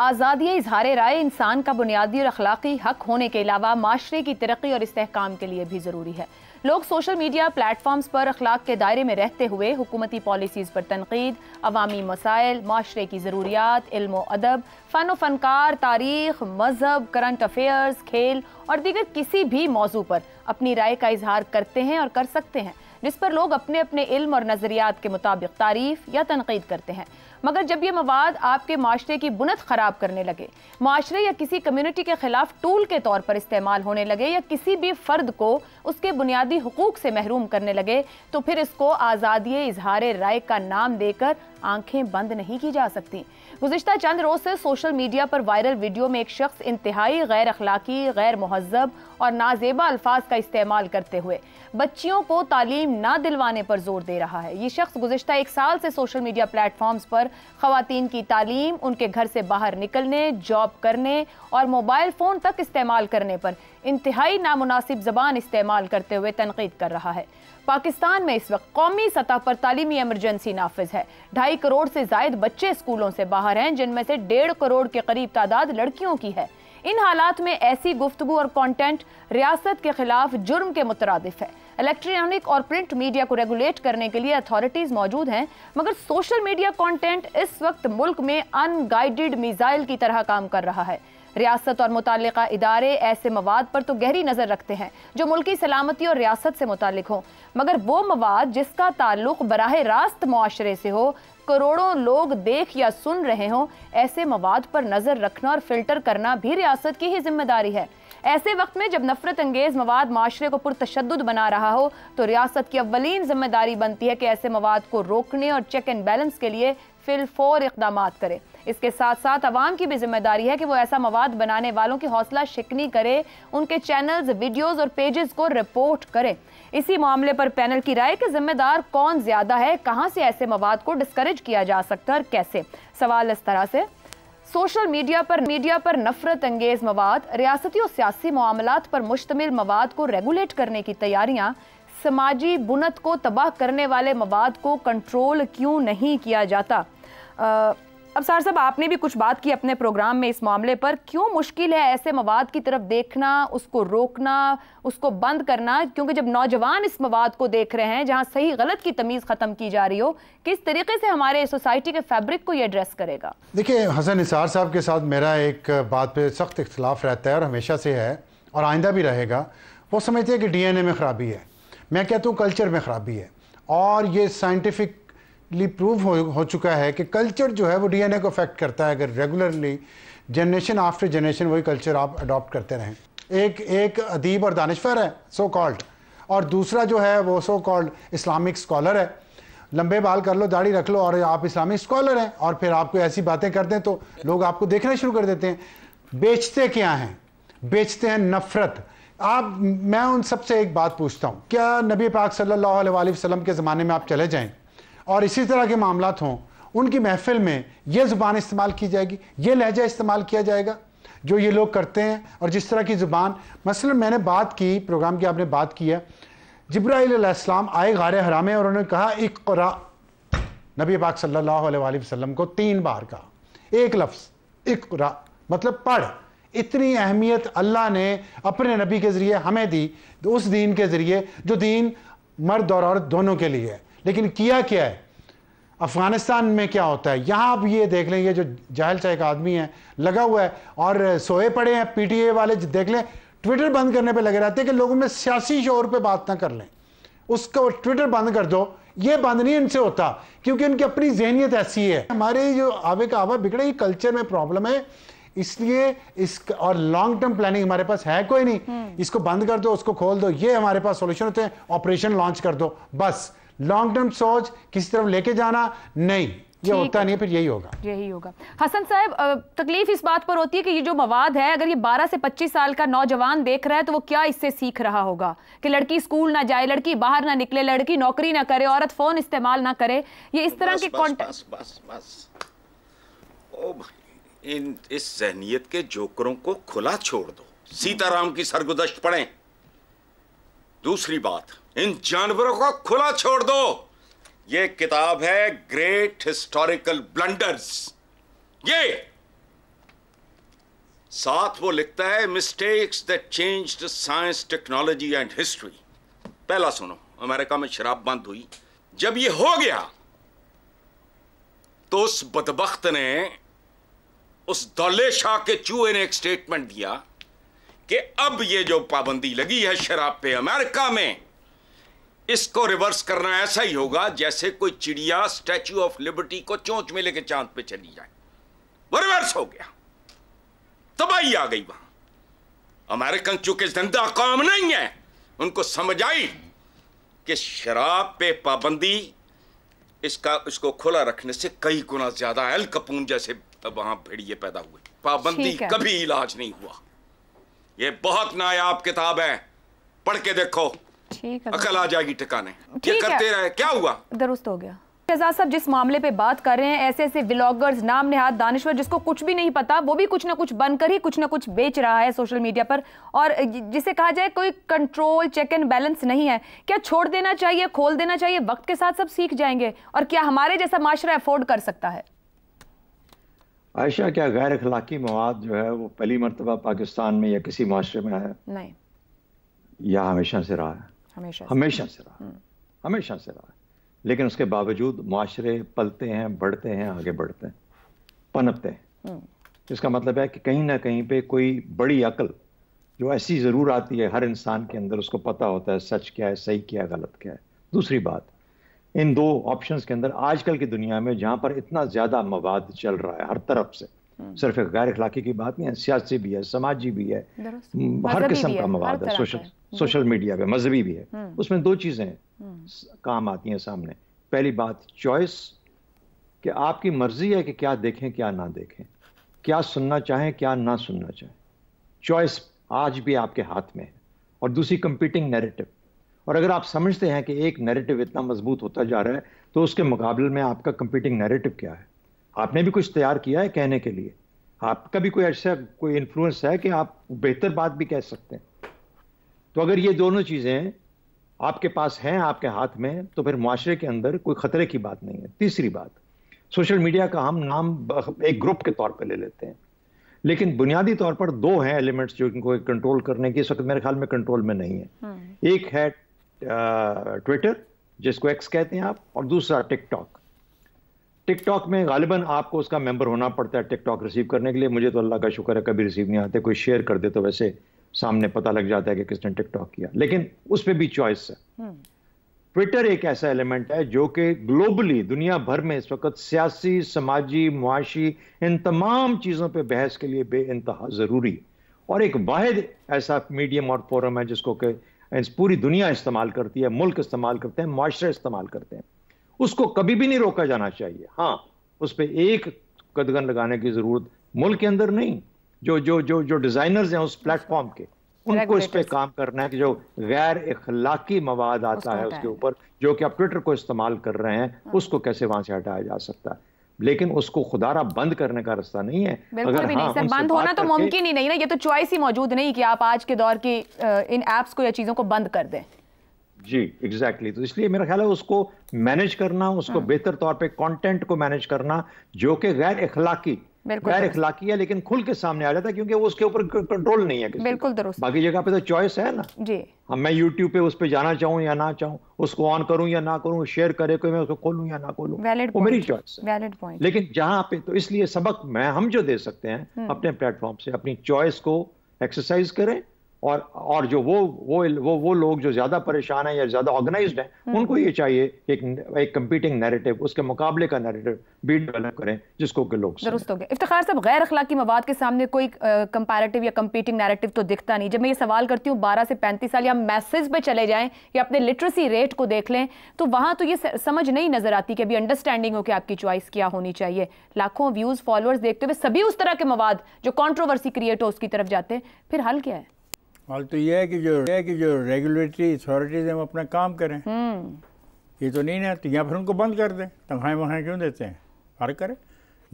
आज़ादी इजहार राय इंसान का बुनियादी और अखलाकी हक होने के अलावा माशरे की तरक्की और इसकाम के लिए भी ज़रूरी है लोग सोशल मीडिया प्लेटफॉर्म्स पर अखलाक के दायरे में रहते हुए हुकूमती पॉलिसीज़ पर तनकीद अवामी मसाइल माशरे की ज़रूरियात इल्म अदब फ़न व फ़नकार तारीख मजहब करंट अफेयर्स खेल और दीगर किसी भी मौजू पर अपनी राय का इजहार करते हैं और कर सकते हैं जिस पर लोग अपने अपने इल्म और नज़रियात के मुताबिक तारीफ या तनकीद करते हैं मगर जब ये मवाद आपके माशरे की बुनत ख़राब करने लगे माशरे या किसी कम्यूनिटी के ख़िलाफ़ टूल के तौर पर इस्तेमाल होने लगे या किसी भी फ़र्द को उसके बुनियादी हकूक़ से महरूम करने लगे तो फिर इसको आज़ादी इजहार राय का नाम देकर आंखें बंद नहीं की जा सकती गुजशत चंद रोज़ से सोशल मीडिया पर वायरल वीडियो में एक शख्स इंतहाई गैर अखलाकी गैर महजब और नाजेबा अल्फाज का इस्तेमाल करते हुए बच्चियों को तालीम ना दिलवाने पर जोर दे रहा है ये शख्स गुजशत एक साल से सोशल मीडिया प्लेटफॉर्म्स पर खातन की तालीम उनके घर से बाहर निकलने जॉब करने और मोबाइल फ़ोन तक इस्तेमाल करने पर इंतहाई नामनासिब ज़बान इस्तेमाल करते हुए तनकीद कर रहा है पाकिस्तान में इस वक्त कौमी सतह पर तालीमी एमरजेंसी नाफज है ढाई करोड़ से जायद बच्चे स्कूलों से बाहर हैं जिनमें से डेढ़ करोड़ के करीब तादाद लड़कियों की है इन हालात में ऐसी गुफ्तु और कॉन्टेंट रियासत के खिलाफ जुर्म के मुतरद है इलेक्ट्रॉनिक और प्रिंट मीडिया को रेगुलेट करने के लिए अथॉरिटीज़ मौजूद हैं मगर सोशल मीडिया कंटेंट इस वक्त मुल्क में अनगाइडेड मिज़ाइल की तरह काम कर रहा है रियासत और मुतल इदारे ऐसे मवाद पर तो गहरी नज़र रखते हैं जो मुल्की सलामती और रियासत से मुतल हों मगर वो मवाद जिसका ताल्लुक बरह रास्त माशरे से हो करोड़ों लोग देख या सुन रहे हों ऐसे मवाद पर नज़र रखना और फिल्टर करना भी रियासत की ही जिम्मेदारी है ऐसे वक्त में जब नफरत अंगेज मवाद माशरे को पुरतशद बना रहा हो तो रियासत की अवलिन जिम्मेदारी बनती है कि ऐसे मवाद को रोकने और चेक एंड बैलेंस के लिए फिल इकदाम करें इसके साथ साथ आवाम की भी जिम्मेदारी है कि वो ऐसा मवाद बनाने वालों की हौसला शिकनी करे उनके चैनल्स वीडियोस और पेजेस को रिपोर्ट करें इसी मामले पर पैनल की राय कि जिम्मेदार कौन ज्यादा है कहाँ से ऐसे मवाद को डिस्करेज किया जा सकता है और कैसे सवाल इस तरह से सोशल मीडिया पर मीडिया पर नफरत अंगेज मवाद रियासती और सियासी मामला पर मुश्तमिल मवाद को रेगुलेट करने की तैयारियां समाजी बुनत को तबाह करने वाले मवाद को कंट्रोल क्यों नहीं किया जाता आ, अब सार साहब आपने भी कुछ बात की अपने प्रोग्राम में इस मामले पर क्यों मुश्किल है ऐसे मवाद की तरफ देखना उसको रोकना उसको बंद करना क्योंकि जब नौजवान इस मवाद को देख रहे हैं जहां सही गलत की तमीज़ ख़त्म की जा रही हो किस तरीके से हमारे सोसाइटी के फैब्रिक को ये एड्रेस करेगा देखिए हसन निसार साहब के साथ मेरा एक बात पर सख्त इख्तलाफ रहता है और हमेशा से है और आइंदा भी रहेगा वो समझते हैं कि डी एन ए में ख़राबी है मैं कहता हूँ कल्चर में ख़राबी है और ये साइंटिफिक ली प्रूव हो, हो चुका है कि कल्चर जो है वो डीएनए को अफेक्ट करता है अगर रेगुलरली जनरेशन आफ्टर जनरेशन वही कल्चर आप अडॉप्ट करते रहें एक एक अदीब और दानश्वर है सो कॉल्ड और दूसरा जो है वो सो कॉल्ड इस्लामिक स्कॉलर है लंबे बाल कर लो दाढ़ी रख लो और आप इस्लामिक स्कॉलर हैं और फिर आपको ऐसी बातें कर हैं तो लोग आपको देखना शुरू कर देते हैं बेचते क्या हैं बेचते हैं नफ़रत आप मैं उन सबसे एक बात पूछता हूँ क्या नबी पाक सल्लल्लाहु अलैहि वसल्लम के ज़माने में आप चले जाएं और इसी तरह के मामला हों उनकी महफिल में ये ज़ुबान इस्तेमाल की जाएगी ये लहजा इस्तेमाल किया जाएगा जो ये लोग करते हैं और जिस तरह की ज़ुबान मसलन मैंने बात की प्रोग्राम की आपने बात की है जब्राईसम आए गार हरामे और उन्होंने कहा इकरा नबी पाक सल्लल्लाहु अलैहि वसल्लम को तीन बार कहा एक लफ्ज़ करा मतलब पढ़ इतनी अहमियत अल्लाह ने अपने नबी के ज़रिए हमें दी उस दीन के ज़रिए जो दीन मर्द और औरत दोनों के लिए है लेकिन किया क्या है अफ़गानिस्तान में क्या होता है यहां आप ये देख लें ये जो जाहिल शाह एक आदमी है लगा हुआ है और सोए पड़े हैं पीटीए वाले देख लें ट्विटर बंद करने पे लगे रहते हैं कि लोगों में सियासी शोर पे बात ना कर लें उसको ट्विटर बंद कर दो ये बंद नहीं इनसे होता क्योंकि उनकी अपनी जहनीत ऐसी है हमारे जो आबे का आवा बिगड़े ये कल्चर में प्रॉब्लम है इसलिए इस और लॉन्ग टर्म प्लानिंग हमारे पास है कोई नहीं हम्म। इसको बंद कर दो उसको खोल दो ये हमारे पास सोल्यूशन होते हैं ऑपरेशन लॉन्च कर दो बस लॉन्ग टर्म सोच किसी तरफ लेके जाना नहीं ये होता नहीं फिर यही होगा यही होगा हसन साहब तकलीफ इस बात पर होती है कि ये जो मवाद है अगर ये 12 से 25 साल का नौजवान देख रहा है तो वो क्या इससे सीख रहा होगा कि लड़की स्कूल ना जाए लड़की बाहर ना निकले लड़की नौकरी ना करे औरत फोन इस्तेमाल ना करे ये इस तरह के बस, इन इस जहनीत के जोकरों को खुला छोड़ दो सीताराम की सरगुदश्त पढ़ें दूसरी बात इन जानवरों को खुला छोड़ दो ये किताब है ग्रेट हिस्टोरिकल ब्लंडर्स ये साथ वो लिखता है mistakes that changed science technology and history पहला सुनो अमेरिका में शराब बंद हुई जब ये हो गया तो उस बदबख्त ने उस दौले शाह के चूहे ने एक स्टेटमेंट दिया कि अब ये जो पाबंदी लगी है शराब पे अमेरिका में इसको रिवर्स करना ऐसा ही होगा जैसे कोई चिड़िया स्टैच्यू ऑफ लिबर्टी को चोंच में लेके चांद पे चली जाए वो रिवर्स हो गया तबाही आ गई वहां अमेरिकन चूंकि धंधा काम नहीं है उनको समझ आई कि शराब पे पाबंदी इसका इसको खुला रखने से कई गुना ज्यादा एल कपून जैसे वहां भेड़िए पैदा हुए पाबंदी कभी इलाज नहीं हुआ ये बहुत नायाब किताब है पढ़ के देखो ठीक है अकल आ जाएगी ठिकाने ये करते रहे क्या हुआ दुरुस्त हो गया शहजाद साहब जिस मामले पे बात कर रहे हैं ऐसे ऐसे व्लॉगर्स नाम नेहाद दानश्वर जिसको कुछ भी नहीं पता वो भी कुछ ना कुछ बनकर ही कुछ ना कुछ बेच रहा है सोशल मीडिया पर और जिसे कहा जाए कोई कंट्रोल चेक एंड बैलेंस नहीं है क्या छोड़ देना चाहिए खोल देना चाहिए वक्त के साथ सब सीख जाएंगे और क्या हमारे जैसा माशरा अफोर्ड कर सकता है आयशा क्या गैर अखलाकी मवाद जो है वो पहली मरतबा पाकिस्तान में या किसी माशरे में आया नहीं या हमेशा से रहा है हमेशा हमेशा से रहा है हम्म। हमेशा से रहा है लेकिन उसके बावजूद माशरे पलते हैं बढ़ते हैं आगे बढ़ते हैं पनपते हैं हम्म। इसका मतलब है कि कहीं ना कहीं पे कोई बड़ी अकल जो ऐसी ज़रूर आती है हर इंसान के अंदर उसको पता होता है सच क्या है सही क्या है गलत क्या है दूसरी बात इन दो ऑप्शन के अंदर आजकल की दुनिया में जहाँ पर इतना ज़्यादा मवाद चल रहा है हर तरफ से हम्म। सिर्फ एक गैर अखलाकी की बात नहीं है सियासी भी है समाजी भी है हम्म, हर किस्म का मवाद है सोशल हम्म। सोशल मीडिया पे मजहबी भी है उसमें दो चीज़ें काम आती हैं सामने पहली बात चॉइस कि आपकी मर्जी है कि क्या देखें क्या ना देखें क्या सुनना चाहें क्या ना सुनना चाहें चॉइस आज भी आपके हाथ में है और दूसरी कंपीटिंग नैरेटिव और अगर आप समझते हैं कि एक नैरेटिव इतना मजबूत होता जा रहा है तो उसके मुकाबले में आपका कंपीटिंग नैरेटिव क्या है आपने भी कुछ तैयार किया है कहने के लिए आपका भी कोई ऐसा कोई इन्फ्लुएंस है कि आप बेहतर बात भी कह सकते हैं तो अगर ये दोनों चीज़ें आपके पास हैं आपके हाथ में तो फिर माशरे के अंदर कोई ख़तरे की बात नहीं है तीसरी बात सोशल मीडिया का हम नाम एक ग्रुप के तौर पर ले लेते हैं लेकिन बुनियादी तौर पर दो हैं एलिमेंट्स जो इनको कंट्रोल करने की इस वक्त मेरे ख्याल में कंट्रोल में नहीं है हम्म। एक है ट्विटर uh, जिसको एक्स कहते हैं आप और दूसरा टिकटॉक टिकटॉक में गालिबा आपको उसका मेंबर होना पड़ता है टिकटॉक रिसीव करने के लिए मुझे तो अल्लाह का शुक्र है कभी रिसीव नहीं आते कोई शेयर कर दे तो वैसे सामने पता लग जाता है कि किसने टिकटॉक किया लेकिन उस पर भी चॉइस है ट्विटर हम्म. एक ऐसा एलिमेंट है जो कि ग्लोबली दुनिया भर में इस वक्त सियासी समाजी मुआशी इन तमाम चीज़ों पे बहस के लिए बे ज़रूरी है और एक वाद ऐसा मीडियम और फोरम है जिसको कि पूरी दुनिया इस्तेमाल करती है मुल्क इस्तेमाल करते हैं माशरे इस्तेमाल करते हैं उसको कभी भी नहीं रोका जाना चाहिए हाँ उस पर एक कदगन लगाने की ज़रूरत मुल्क के अंदर नहीं जो जो जो जो डिज़ाइनर्स हैं उस प्लेटफॉर्म के उनको इस पर काम करना है कि जो गैर इखलाकी मवाद आता है उसके ऊपर जो कि आप ट्विटर को इस्तेमाल कर रहे हैं हाँ। उसको कैसे वहां से हटाया जा सकता है लेकिन उसको खुदारा बंद करने का रास्ता नहीं है बिल्कुल अगर भी हाँ, नहीं सर बंद होना तो मुमकिन ही नहीं ना ये तो चॉइस ही मौजूद नहीं कि आप आज के दौर की इन ऐप्स को या चीज़ों को बंद कर दें जी एग्जैक्टली exactly. तो इसलिए मेरा ख्याल है उसको मैनेज करना उसको हाँ। बेहतर तौर पे कंटेंट को मैनेज करना जो कि गैर अखलाकी गैर है लेकिन खुल के सामने आ जाता है क्योंकि उसके ऊपर कंट्रोल नहीं है किसी बिल्कुल दुरुस्त बाकी जगह पे तो चॉइस है ना जी हम हाँ, मैं यूट्यूब पे उस पर जाना चाहूँ या ना चाहूँ उसको ऑन करूँ या ना करूँ शेयर करे कोई मैं उसको खोलूँ या ना खोलूँ वो मेरी चॉइस वैलिड पॉइंट लेकिन जहाँ पे तो इसलिए सबक मैं हम जो दे सकते हैं हम्म। अपने प्लेटफॉर्म से अपनी चॉइस को एक्सरसाइज करें और और जो वो वो वो वो लोग जो ज़्यादा परेशान हैं या ज़्यादा ऑर्गेनाइज्ड हैं हम्म। उनको ये चाहिए एक एक कंपीटिंग नैरेटिव उसके मुकाबले का नैरेटिव भी डेवलप करें जिसको के लोग दुरुस्त हो गया इफ्तार साहब गैर अखलाकी मवाद के सामने कोई कंपैरेटिव या कंपीटिंग नैरेटिव तो दिखता नहीं जब मैं ये सवाल करती हूँ बारह से पैंतीस साल या मैसेज पर चले जाएँ या अपने लिटरेसी रेट को देख लें तो वहाँ तो ये समझ नहीं नज़र आती कि अभी अंडरस्टैंडिंग हो कि आपकी चॉइस क्या होनी चाहिए लाखों व्यूज़ फॉलोअर्स देखते हुए सभी उस तरह के मवाद जो कॉन्ट्रोवर्सी क्रिएट हो उसकी तरफ जाते हैं फिर हल क्या है और मतलब तो यह है कि जो है कि जो रेगुलेटरी अथॉरिटीज हैं वो अपना काम करें हम्म। ये तो नहीं ना तो या फिर उनको बंद कर दें तनख्वाहें वहाँ क्यों देते हैं फर्क करें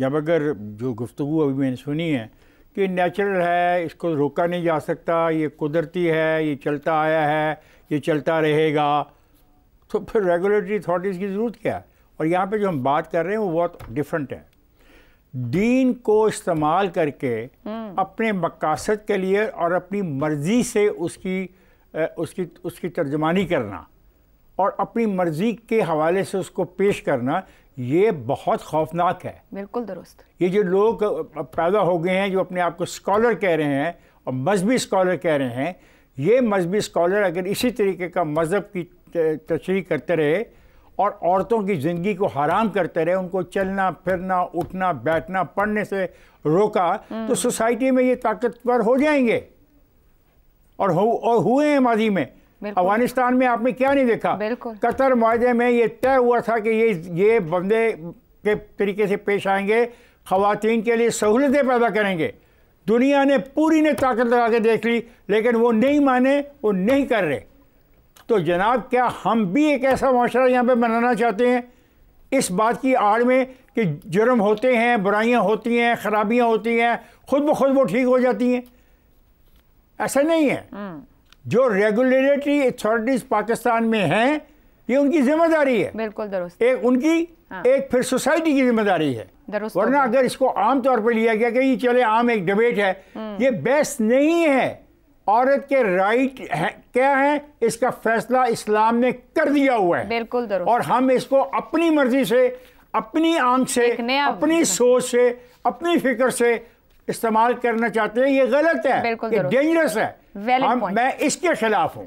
जब अगर जो गुफ्तु अभी मैंने सुनी है कि नेचुरल है इसको रोका नहीं जा सकता ये कुदरती है ये चलता आया है ये चलता रहेगा तो फिर रेगुलेटरी अथॉरिटीज़ की ज़रूरत क्या है और यहाँ पर जो हम बात कर रहे हैं वो बहुत डिफरेंट है दीन को इस्तेमाल करके हम्म। अपने मकासद के लिए और अपनी मर्ज़ी से उसकी उसकी उसकी तर्जमानी करना और अपनी मर्ज़ी के हवाले से उसको पेश करना ये बहुत खौफनाक है बिल्कुल दुरुस्त ये जो लोग पैदा हो गए हैं जो अपने आप को स्कॉलर कह रहे हैं और मजहबी स्कॉलर कह रहे हैं ये मजहबी स्कॉलर अगर इसी तरीके का मज़हब की तशरी करते रहे और औरतों की ज़िंदगी को हराम करते रहे उनको चलना फिरना उठना बैठना पढ़ने से रोका तो हम्म। सोसाइटी में ये ताकतवर हो जाएंगे और हु, और हुए हैं माजी में अफगानिस्तान में आपने क्या नहीं देखा कतर माहे में ये तय हुआ था कि ये ये बंदे के तरीके से पेश आएंगे खातन के लिए सहूलतें पैदा करेंगे दुनिया ने पूरी ने ताकत लगा के देख ली लेकिन वो नहीं माने वो नहीं कर रहे तो जनाब क्या हम भी एक ऐसा माशरा यहाँ पे बनाना चाहते हैं इस बात की आड़ में कि जुर्म होते हैं बुराइयाँ होती हैं ख़राबियाँ होती हैं खुद ब खुद वो ठीक हो जाती हैं ऐसा नहीं है हम्म। जो रेगुलेटरी अथॉरिटीज़ पाकिस्तान में हैं ये उनकी जिम्मेदारी है बिल्कुल दरुस्त एक उनकी हाँ। एक फिर सोसाइटी की जिम्मेदारी है वरना अगर इसको आम तौर पर लिया गया कि ये चले आम एक डिबेट है हम्म। ये बेस्ट नहीं है औरत के राइट है, क्या है इसका फैसला इस्लाम ने कर दिया हुआ है बिल्कुल और हम इसको अपनी मर्जी से अपनी आंख से अपनी सोच से अपनी फिक्र से इस्तेमाल करना चाहते हैं ये गलत है ये डेंजरस है हम, मैं इसके खिलाफ हूँ